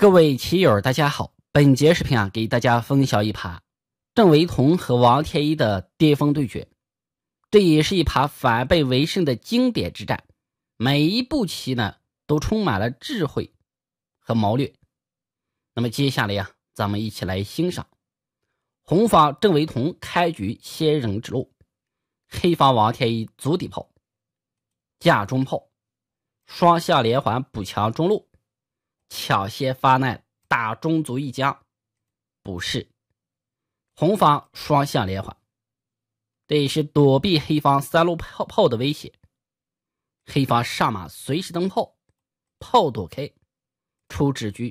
各位棋友，大家好！本节视频啊，给大家分享一盘郑惟桐和王天一的巅峰对决，这也是一盘反败为胜的经典之战，每一步棋呢都充满了智慧和谋略。那么接下来呀，咱们一起来欣赏红方郑惟桐开局先人指路，黑方王天一足底炮架中炮，双下连环补强中路。抢先发难，打中卒一将，不是红方双向连环，这是躲避黑方三路炮炮的威胁。黑方上马随时登炮炮躲开，出子车，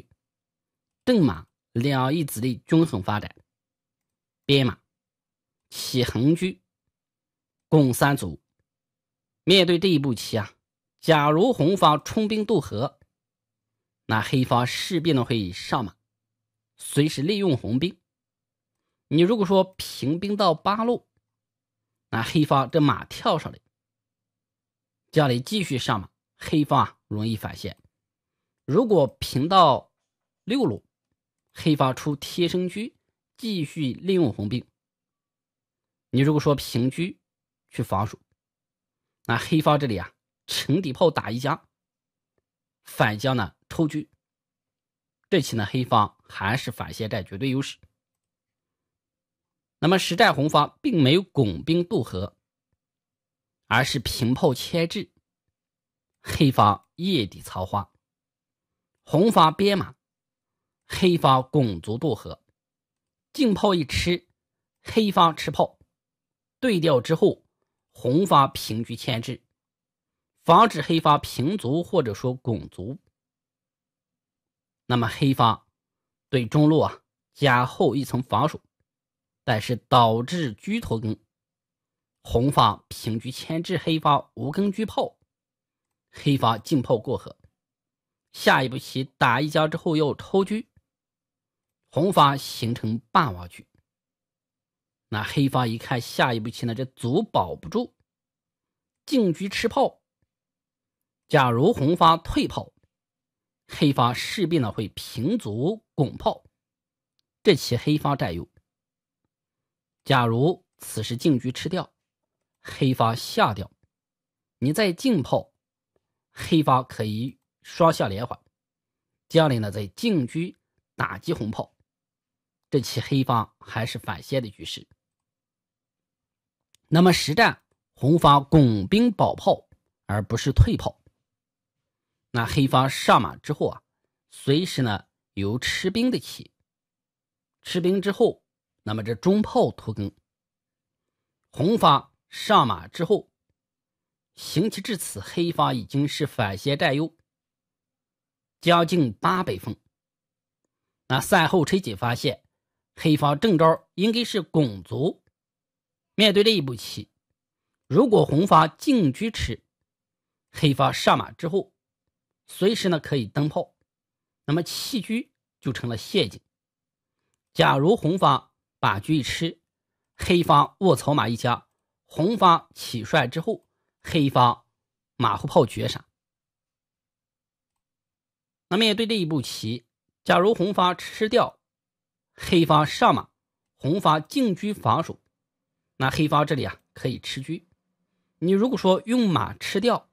顿马两翼子力均衡发展，边马起横车，攻三卒。面对这一步棋啊，假如红方冲兵渡河。那黑方势必呢会上马，随时利用红兵。你如果说平兵到八路，那黑方这马跳上来，叫你继续上马，黑方啊容易反线。如果平到六路，黑方出贴身车，继续利用红兵。你如果说平车去防守，那黑方这里啊沉底炮打一将，反将呢？抽车。这期呢黑方还是反先占绝对优势。那么实战红方并没有拱兵渡河，而是平炮牵制。黑方夜底操花，红方编马，黑方拱卒渡河，进炮一吃，黑方吃炮，对调之后，红方平局牵制，防止黑方平足或者说拱卒。那么黑方对中路啊加厚一层防守，但是导致车头跟红方平车牵制黑方无根车炮，黑方进炮过河，下一步棋打一将之后要抽车，红方形成霸王局。那黑方一看下一步棋呢这卒保不住，进车吃炮。假如红方退炮。黑方势必呢会平卒拱炮，这棋黑方占有。假如此时进车吃掉，黑方下掉，你再进炮，黑方可以双下连环，将来呢再进车打击红炮，这棋黑方还是反先的局势。那么实战红方拱兵保炮，而不是退炮。那黑方上马之后啊，随时呢有吃兵的棋。吃兵之后，那么这中炮拖更。红方上马之后，行棋至此，黑方已经是反先占优，将近八百分。那赛后分析发现，黑方正招应该是拱卒。面对这一步棋，如果红方进车吃，黑方上马之后。随时呢可以灯炮，那么弃车就成了陷阱。假如红方把车一吃，黑方卧草马一家，红方起帅之后，黑方马后炮绝杀。那面对这一步棋，假如红方吃掉黑方上马，红方进车防守，那黑方这里啊可以吃车。你如果说用马吃掉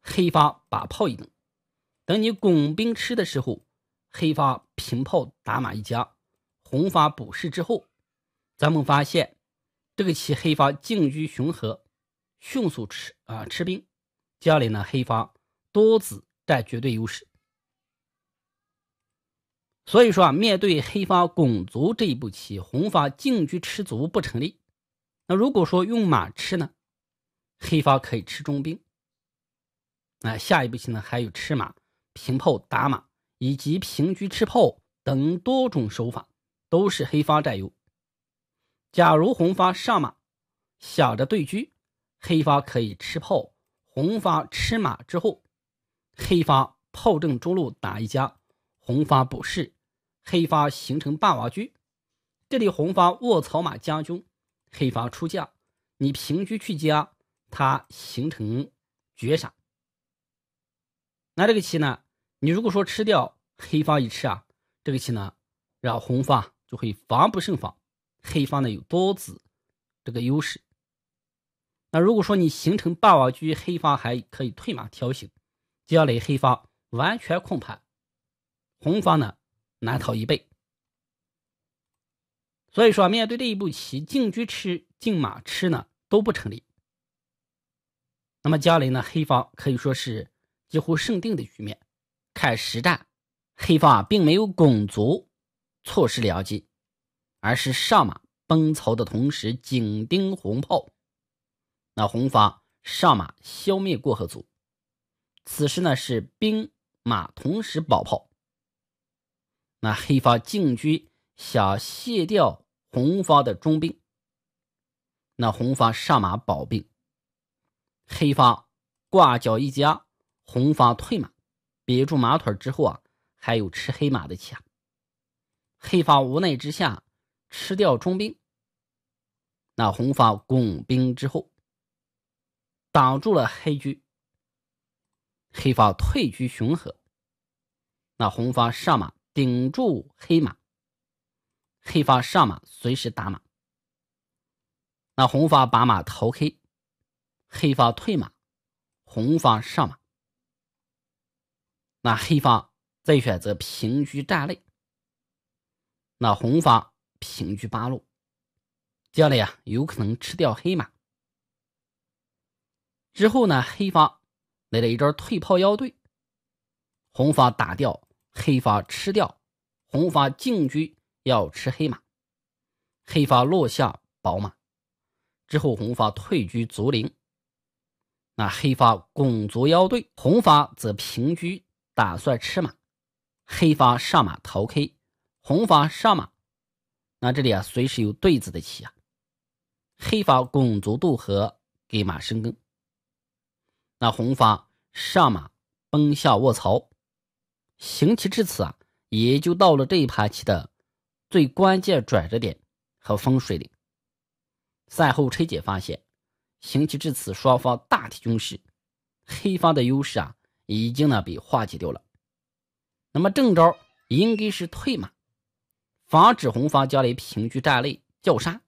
黑方把炮一蹬，等你拱兵吃的时候，黑方平炮打马一家，红方补士之后，咱们发现这个棋黑方进居雄河，迅速吃啊吃兵，将来呢黑方多子占绝对优势。所以说啊，面对黑方拱卒这一步棋，红方进居吃卒不成立。那如果说用马吃呢，黑方可以吃中兵。那下一步棋呢还有吃马。平炮打马，以及平车吃炮等多种手法都是黑方占优。假如红方上马想着对车，黑方可以吃炮，红方吃马之后，黑方炮正中路打一家，红方补士，黑方形成霸王车。这里红方卧草马将军，黑方出将，你平车去将，它形成绝杀。那这个棋呢？你如果说吃掉黑方一吃啊，这个棋呢，然后红方就会防不胜防，黑方呢有多子这个优势。那如果说你形成霸王车，黑方还可以退马调形，接下来黑方完全控盘，红方呢难逃一倍。所以说，面对这一步棋，进车吃、进马吃呢都不成立。那么将来呢，黑方可以说是几乎胜定的局面。看实战，黑方啊并没有拱卒，错失良机，而是上马奔槽的同时紧盯红炮。那红方上马消灭过河卒，此时呢是兵马同时保炮。那黑方进车想卸掉红方的中兵，那红方上马保兵。黑方挂角一夹，红方退马。别住马腿之后啊，还有吃黑马的棋啊。黑方无奈之下吃掉中兵。那红方拱兵之后挡住了黑车。黑方退车巡河。那红方上马顶住黑马。黑方上马随时打马。那红方把马逃黑。黑方退马，红方上马。那黑方再选择平车站肋，那红方平车八路，接下来呀有可能吃掉黑马。之后呢，黑方来了一招退炮腰对，红方打掉，黑方吃掉，红方进车要吃黑马，黑方落下宝马。之后红方退车卒零，那黑方拱卒腰对，红方则平车。打算吃马，黑方上马逃 K，红方上马。那这里啊，随时有对子的棋啊。黑方拱卒渡河，给马生根。那红方上马奔向卧槽。行棋至此啊，也就到了这一盘棋的最关键转折点和风水岭。赛后拆解发现，行棋至此，双方大体均势，黑方的优势啊。已经呢被化解掉了，那么正招应该是退马，防止红方将来平局占肋叫杀。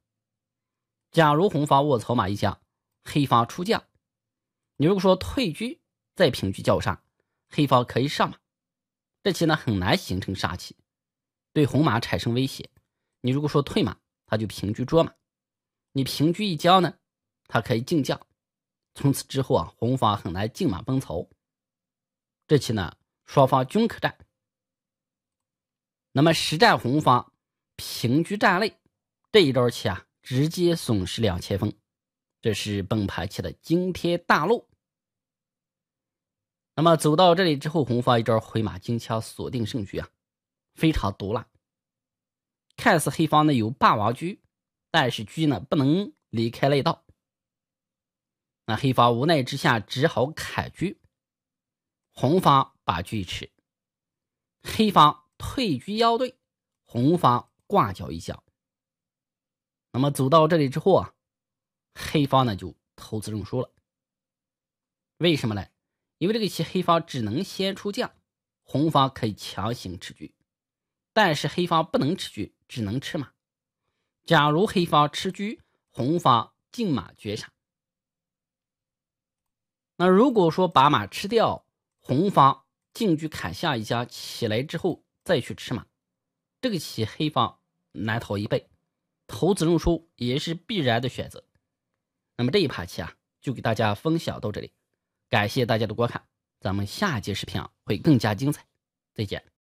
假如红方卧槽马一将，黑方出将，你如果说退居再平局叫杀，黑方可以上马，这棋呢很难形成杀气，对红马产生威胁。你如果说退马，他就平局捉马，你平局一将呢，他可以进将，从此之后啊，红方很难进马奔槽。这期呢，双方均可战。那么实战红方平车战肋，这一招棋啊，直接损失两千分。这是本盘棋的惊天大漏。那么走到这里之后，红方一招回马金枪，锁定胜局啊，非常毒辣。看似黑方呢有霸王车，但是车呢不能离开肋道。那黑方无奈之下，只好砍车。红方把一吃，黑方退居腰队，红方挂角一角。那么走到这里之后啊，黑方呢就投资认输了。为什么呢？因为这个棋黑方只能先出将，红方可以强行吃车，但是黑方不能吃车，只能吃马。假如黑方吃车，红方进马绝杀。那如果说把马吃掉，红方进去砍下一家，起来之后再去吃马，这个棋黑方难逃一败，投子认输也是必然的选择。那么这一盘棋啊，就给大家分享到这里，感谢大家的观看，咱们下节视频啊会更加精彩，再见。